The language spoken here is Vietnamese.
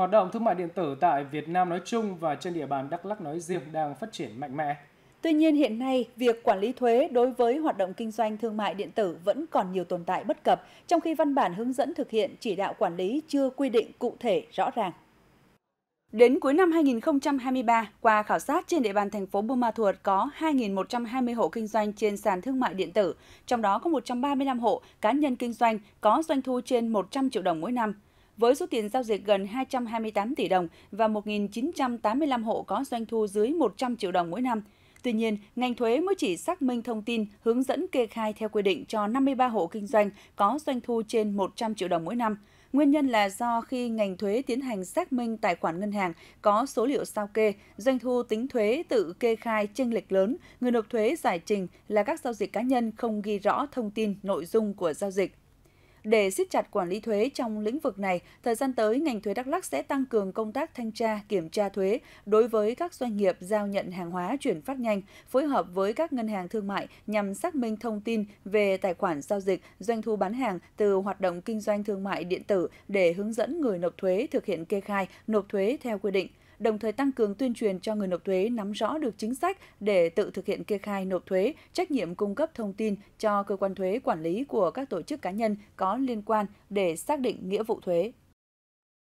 Hoạt động thương mại điện tử tại Việt Nam nói chung và trên địa bàn Đắk Lắc nói riêng đang phát triển mạnh mẽ. Tuy nhiên hiện nay, việc quản lý thuế đối với hoạt động kinh doanh thương mại điện tử vẫn còn nhiều tồn tại bất cập, trong khi văn bản hướng dẫn thực hiện chỉ đạo quản lý chưa quy định cụ thể rõ ràng. Đến cuối năm 2023, qua khảo sát trên địa bàn thành phố Buôn Ma Thuột có 2.120 hộ kinh doanh trên sàn thương mại điện tử, trong đó có 135 hộ cá nhân kinh doanh có doanh thu trên 100 triệu đồng mỗi năm với số tiền giao dịch gần 228 tỷ đồng và 1.985 hộ có doanh thu dưới 100 triệu đồng mỗi năm. Tuy nhiên, ngành thuế mới chỉ xác minh thông tin hướng dẫn kê khai theo quy định cho 53 hộ kinh doanh có doanh thu trên 100 triệu đồng mỗi năm. Nguyên nhân là do khi ngành thuế tiến hành xác minh tài khoản ngân hàng có số liệu sao kê, doanh thu tính thuế tự kê khai chênh lệch lớn, người nộp thuế giải trình là các giao dịch cá nhân không ghi rõ thông tin nội dung của giao dịch. Để siết chặt quản lý thuế trong lĩnh vực này, thời gian tới ngành thuế Đắk lắc sẽ tăng cường công tác thanh tra, kiểm tra thuế đối với các doanh nghiệp giao nhận hàng hóa chuyển phát nhanh, phối hợp với các ngân hàng thương mại nhằm xác minh thông tin về tài khoản giao dịch, doanh thu bán hàng từ hoạt động kinh doanh thương mại điện tử để hướng dẫn người nộp thuế thực hiện kê khai, nộp thuế theo quy định đồng thời tăng cường tuyên truyền cho người nộp thuế nắm rõ được chính sách để tự thực hiện kê khai nộp thuế, trách nhiệm cung cấp thông tin cho cơ quan thuế quản lý của các tổ chức cá nhân có liên quan để xác định nghĩa vụ thuế.